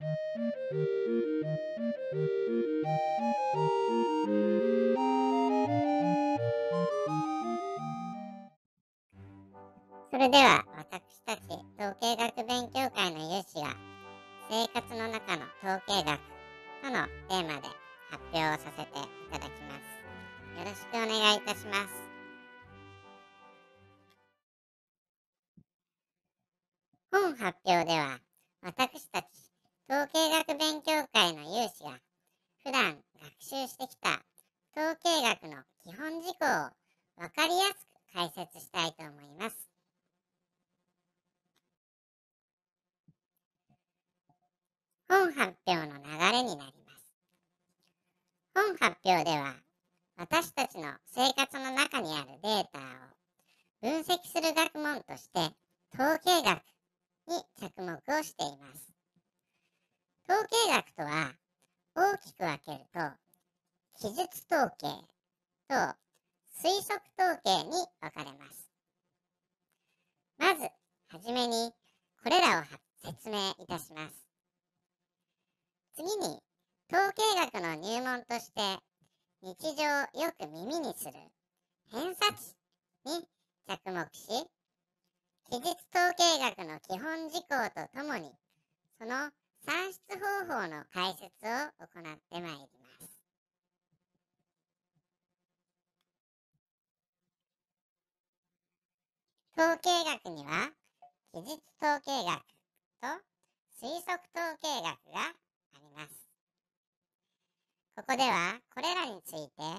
それでは事項を分かりやすく解説したいと思います。本発表の流れになります。本発表では私たちの生活の中にあるデータを分析する学問として統計学に着目をしています。統計学とは大きく分けると記述統計と推測統計に分かれます。まず、はじめに、これらを説明いたします。次に、統計学の入門として、日常よく耳にする偏差値に着目し、記述統計学の基本事項とともに、その算出方法の解説を行ってまいります。統計学には技術統計学と推測統計学がありますここではこれらについて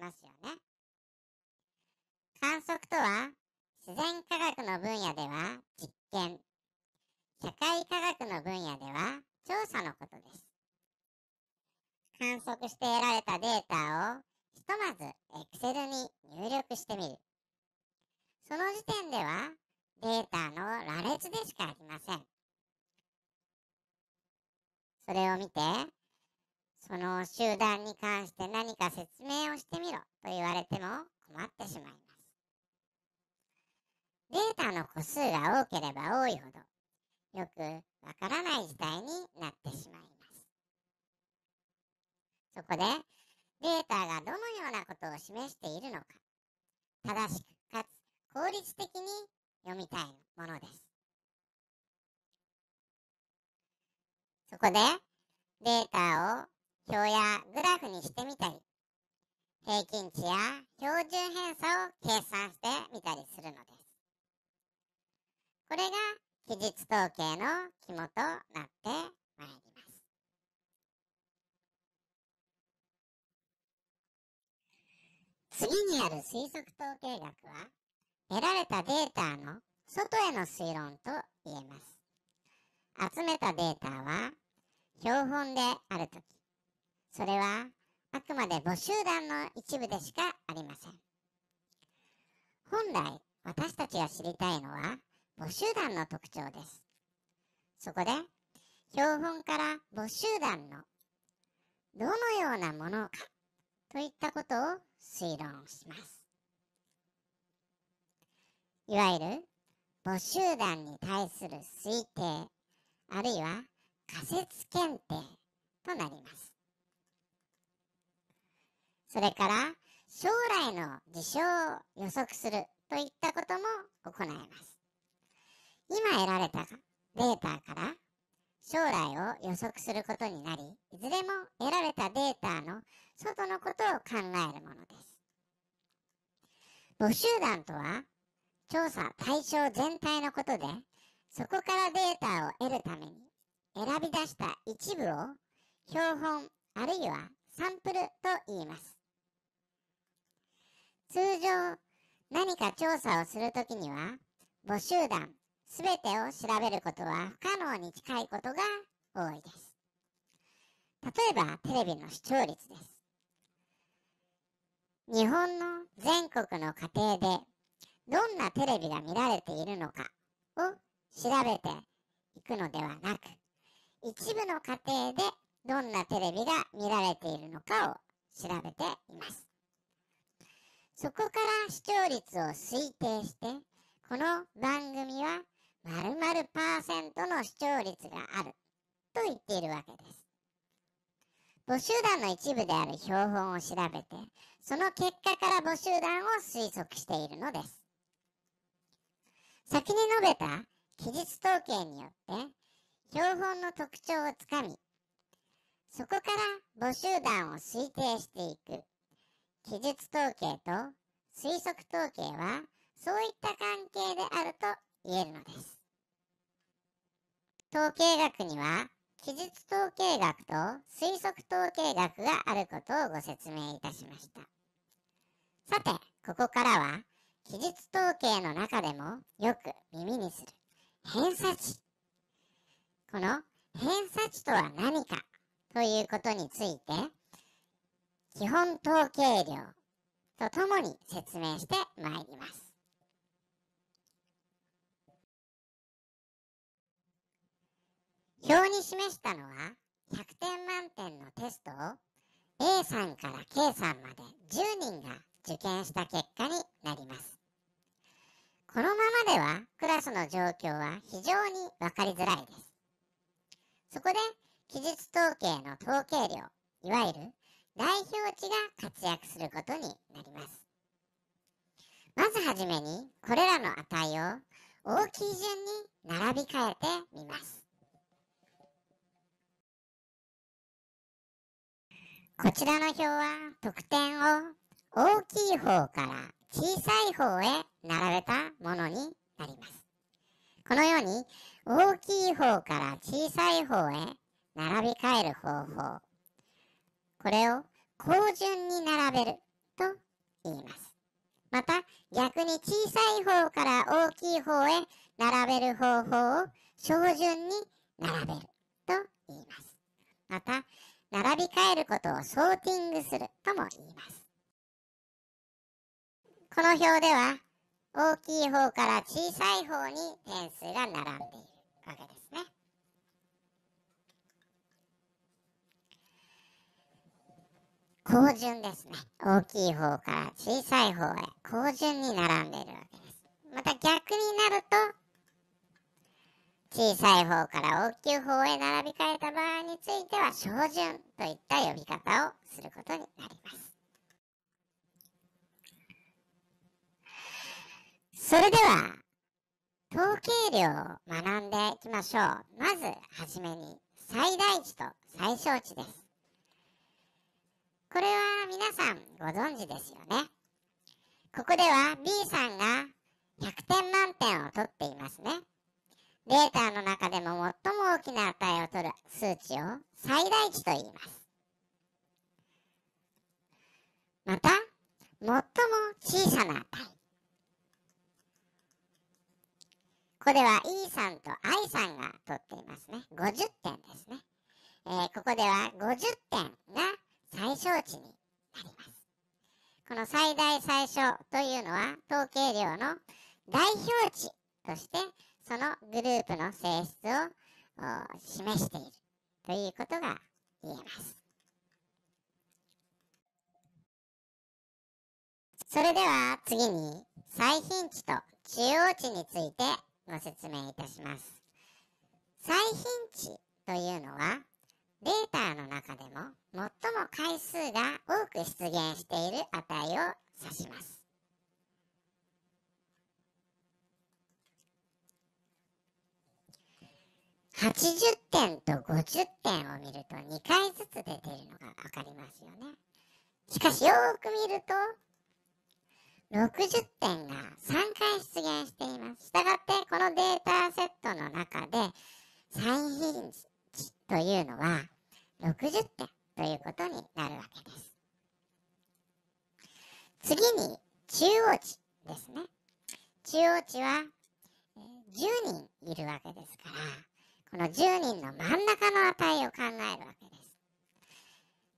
ますよね。観測とは、自然科学の分野では実験、社会科学の分野では調査のことです。観測して得られたデータをひとまず Excel に入力してみる。その時点ではデータの羅列でしかありません。それを見て、その集団に関して何か説明をしてみろと言われても困ってしまいます。データの個数が多ければ多いほど、よくわからない事態になってしまいます。そこで、データがどのようなことを示しているのか、正しくかつ効率的に読みたいものです。そこで、データを表やグラフにしてみたり、平均値や標準偏差を計算してみたりするのです。これが期日統計の肝となってまいります。次にある推測統計学は、得られたデータの外への推論と言えます。集めたデータは、標本であるとき、それはあくまで母集団の一部でしかありません。本来私たちが知りたいのは母集団の特徴です。そこで標本から母集団のどのようなものかといったことを推論します。いわゆる母集団に対する推定あるいは仮説検定となります。それから、将来の事象を予測するといったことも行えます。今得られたデータから将来を予測することになり、いずれも得られたデータの外のことを考えるものです。募集団とは、調査対象全体のことで、そこからデータを得るために選び出した一部を標本あるいはサンプルと言います。通常、何か調査をするときには、募集団すべてを調べることは不可能に近いことが多いです。例えば、テレビの視聴率です。日本の全国の家庭で、どんなテレビが見られているのかを調べていくのではなく、一部の家庭でどんなテレビが見られているのかを調べています。そこから視聴率を推定して、この番組は〇〇パーセントの視聴率があると言っているわけです。募集団の一部である標本を調べて、その結果から募集団を推測しているのです。先に述べた記述統計によって、標本の特徴をつかみ、そこから募集団を推定していく記述統計と推測統計はそういった関係であると言えるのです。統計学には記述統計学と推測統計学があることをご説明いたしました。さて、ここからは記述統計の中でもよく耳にする偏差値。この偏差値とは何かということについて基本統計量とともに説明してまいります。表に示したのは100点満点のテストを A さんから K さんまで10人が受験した結果になります。このままではクラスの状況は非常に分かりづらいです。そこで記述統計の統計量、いわゆる代表値が活躍することになります。まずはじめにこれらの値を大きい順に並び替えてみます。こちらの表は得点を大きい方から小さい方へ並べたものになります。このように大きい方から小さい方へ並び替える方法これを高順に並べると言います。また逆に小さい方から大きい方へ並べる方法を小順に並べると言います。また並び替えることをソーティングするとも言います。この表では大きい方から小さい方に点数が並んでいるわけですね。高順ですね。大きい方から小さい方へ、高順に並んでいるわけです。また逆になると、小さい方から大きい方へ並び替えた場合については、小順といった呼び方をすることになります。それでは、統計量を学んでいきましょう。まずはじめに、最大値と最小値です。これは皆さんご存知ですよね。ここでは B さんが100点満点を取っていますね。データの中でも最も大きな値を取る数値を最大値と言います。また、最も小さな値。ここでは E さんと I さんが取っていますね。50点ですね。えー、ここでは50点が最小値になります。この最大最小というのは統計量の代表値としてそのグループの性質を示しているということが言えます。それでは次に最頻値と中央値についてご説明いたします。最頻値というのはデータの中でも最も回数が多く出現している値を指します。80点と50点を見ると2回ずつ出ているのが分かりますよね。しかしよく見ると60点が3回出現しています。したがってこのデータセットの中で最頻値というのは60点ということになるわけです。次に中央値ですね。中央値は10人いるわけですから、この10人の真ん中の値を考えるわけです。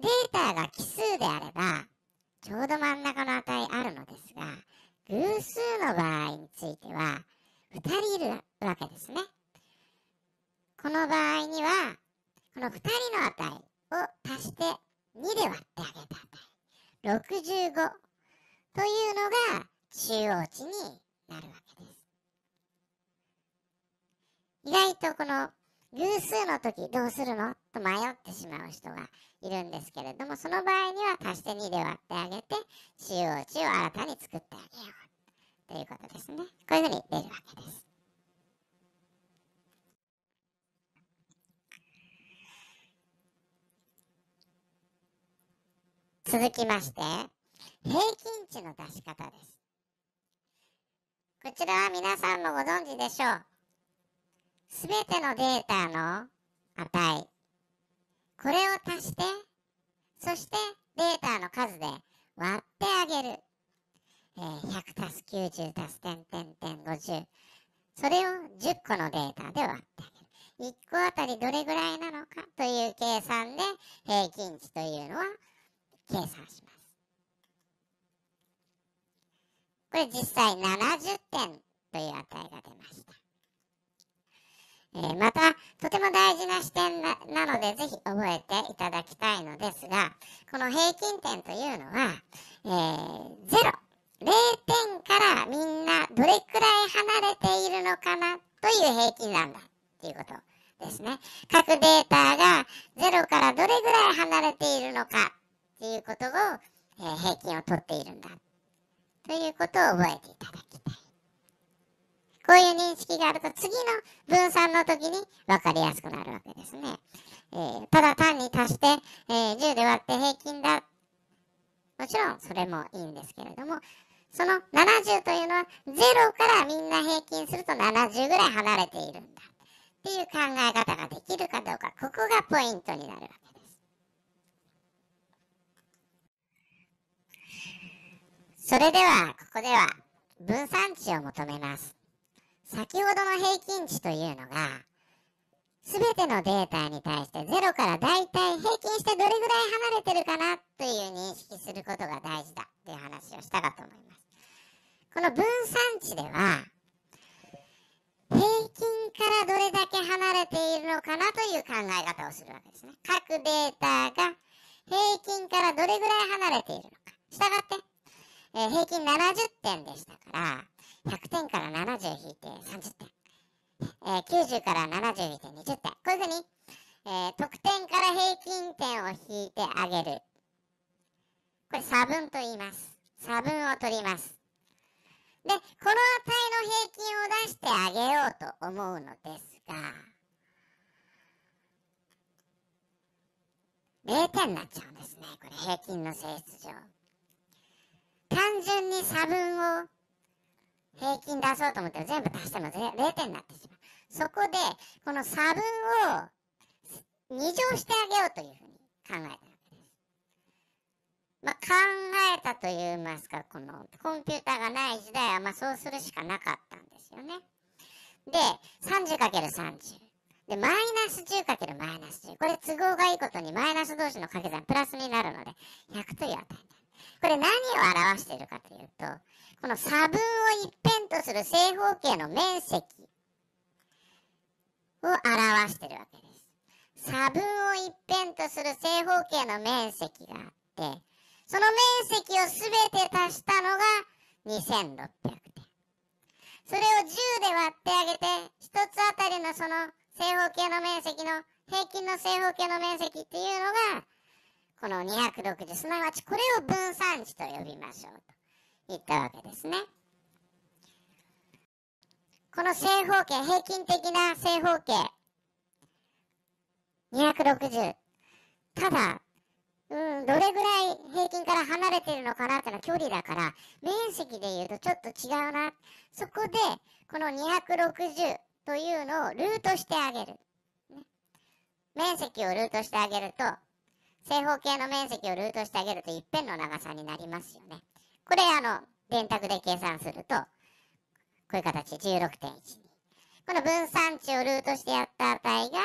データが奇数であれば、ちょうど真ん中の値あるのですが、偶数の場合については、2人いるわけですね。この場合には、この2人の値を足して2で割ってあげた値、65というのが中央値になるわけです。意外とこの偶数の時どうするのと迷ってしまう人がいるんですけれどもその場合には足して2で割ってあげて中央値を新たに作ってあげようということですね。こういうふうに出るわけです。続きまして、平均値の出し方です。こちらは皆さんもご存知でしょう。すべてのデータの値、これを足して、そしてデータの数で割ってあげる。えー、100足す90足す点点点50。それを10個のデータで割ってあげる。1個あたりどれぐらいなのかという計算で平均値というのは計算します。これ実際70点という値が出ました。えー、また、とても大事な視点なので、ぜひ覚えていただきたいのですが、この平均点というのは、えー、0、0点からみんなどれくらい離れているのかなという平均なんだということですね。各データが0からどれぐらい離れているのかっていうことを、えー、平均をとっているんだということを覚えていただきたいこういう認識があると次の分散の時に分かりやすくなるわけですね、えー、ただ単に足して、えー、10で割って平均だもちろんそれもいいんですけれどもその70というのは0からみんな平均すると70ぐらい離れているんだっていう考え方ができるかどうかここがポイントになるわけですそれでは、ここでは分散値を求めます。先ほどの平均値というのが、すべてのデータに対して0から大体平均してどれぐらい離れてるかなという認識することが大事だという話をしたかと思います。この分散値では、平均からどれだけ離れているのかなという考え方をするわけですね。各データが平均からどれぐらい離れている平均出そうと思って全部足しても0点になってしまう。そこで、この差分を2乗してあげようというふうに考えたわけです。まあ、考えたと言いますか、このコンピューターがない時代はまあそうするしかなかったんですよね。で、30×30。で、マイナス 10× マイナス10。これ都合がいいことにマイナス同士の掛け算プラスになるので、100という値になこれ何を表しているかというと、この差分を一辺とする正方形の面積を表しているわけです。差分を一辺とする正方形の面積があって、その面積をすべて足したのが2600点。それを10で割ってあげて、1つあたりのその正方形の面積の、平均の正方形の面積っていうのがこの260、すなわちこれを分散値と呼びましょうと言ったわけですね。この正方形、平均的な正方形、260。ただ、うん、どれぐらい平均から離れてるのかなっていうのは距離だから、面積で言うとちょっと違うな。そこで、この260というのをルートしてあげる。ね、面積をルートしてあげると、正方形の面積をルートしてあげると一辺の長さになりますよね。これ、あの、電卓で計算すると、こういう形、16.12。この分散値をルートしてやった値が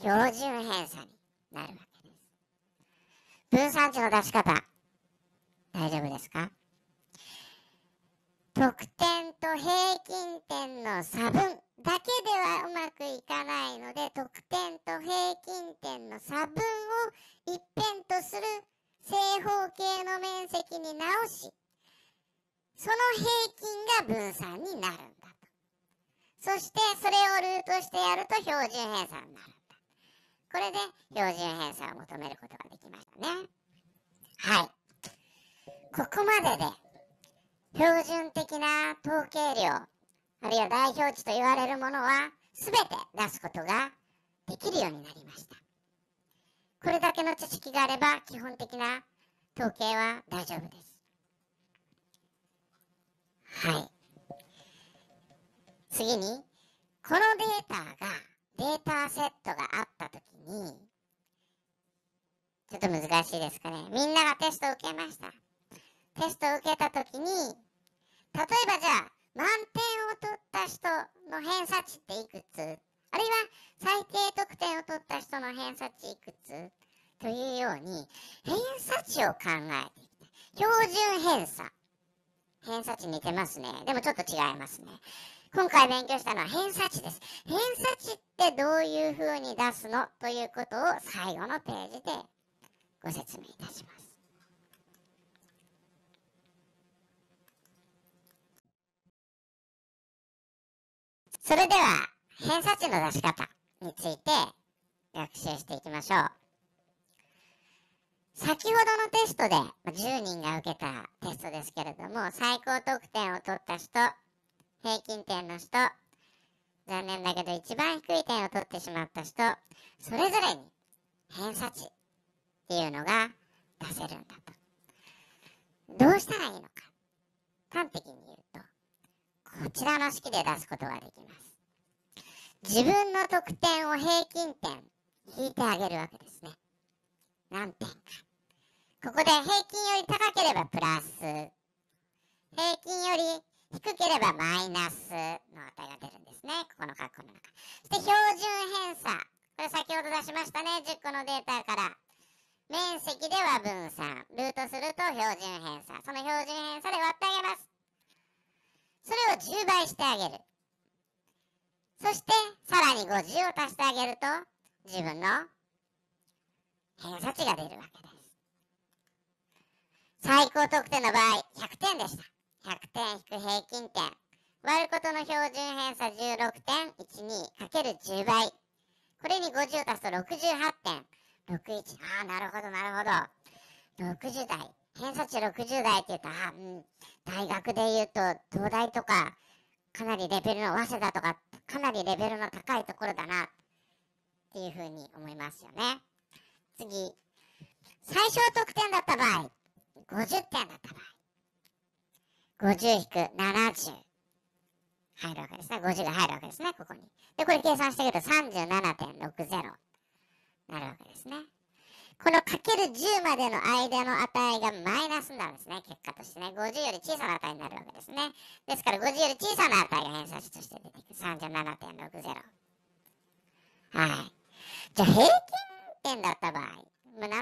標準偏差になるわけです。分散値の出し方、大丈夫ですか得点と平均点の差分だけではうまくいかないので得点と平均点の差分を一辺とする正方形の面積に直しその平均が分散になるんだとそしてそれをルートしてやると標準偏差になるんだこれで標準偏差を求めることができましたねはいここまでで標準的な統計量、あるいは代表値と言われるものは、全て出すことができるようになりました。これだけの知識があれば、基本的な統計は大丈夫です。はい。次に、このデータが、データセットがあったときに、ちょっと難しいですかね。みんながテストを受けました。テストを受けたときに、例えばじゃあ、満点を取った人の偏差値っていくつあるいは最低得点を取った人の偏差値いくつというように、偏差値を考えていきたい。標準偏差。偏差値似てますね。でもちょっと違いますね。今回勉強したのは偏差値です。偏差値ってどういう風に出すのということを最後のページでご説明いたします。それでは、偏差値の出し方について学習していきましょう。先ほどのテストで、10人が受けたテストですけれども、最高得点を取った人、平均点の人、残念だけど一番低い点を取ってしまった人、それぞれに偏差値っていうのが出せるんだと。どうしたらいいのか。こちらの式で出すことができます。自分の得点を平均点引いてあげるわけですね。何点か。ここで平均より高ければプラス、平均より低ければマイナスの値が出るんですね。ここの括弧の中。そして標準偏差。これ先ほど出しましたね。10個のデータから。面積では分散。ルートすると標準偏差。その標準偏差で割ってあげます。それを10倍してあげる。そして、さらに50を足してあげると、自分の偏差値が出るわけです。最高得点の場合、100点でした。100点引く平均点。割ることの標準偏差 16.12×10 倍。これに50足すと68.61。ああ、なるほど、なるほど。60代偏差値60代っていうと、ら、うん、大学でいうと、東大とか、かなりレベルの、早稲田とか、かなりレベルの高いところだな、っていうふうに思いますよね。次、最小得点だった場合、50点だった場合、50 70入るわけですね。50が入るわけですね、ここに。で、これ計算してくると37.60なるわけですね。このかける10までの間の値がマイナスなんですね。結果としてね。50より小さな値になるわけですね。ですから50より小さな値が偏差値として出てくる。37.60。はい。じゃあ平均点だった場合、ま70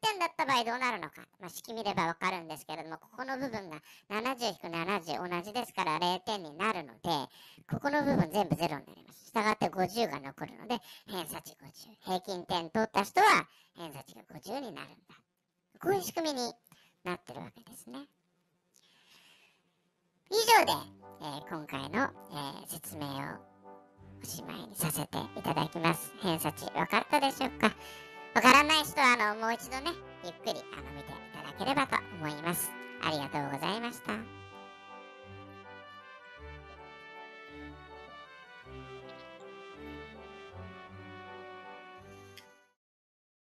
点だった場合どうなるのか、まあ、式見ればわかるんですけれども、ここの部分が70-70同じですから0点になるので、ここの部分全部0になります。したがって50が残るので、偏差値50。平均点取った人は偏差値が50になるんだ。こういう仕組みになってるわけですね。以上で、えー、今回の、えー、説明をおしまいにさせていただきます。偏差値分かったでしょうかわからない人はあのもう一度ねゆっくりあの見ていただければと思いますありがとうございました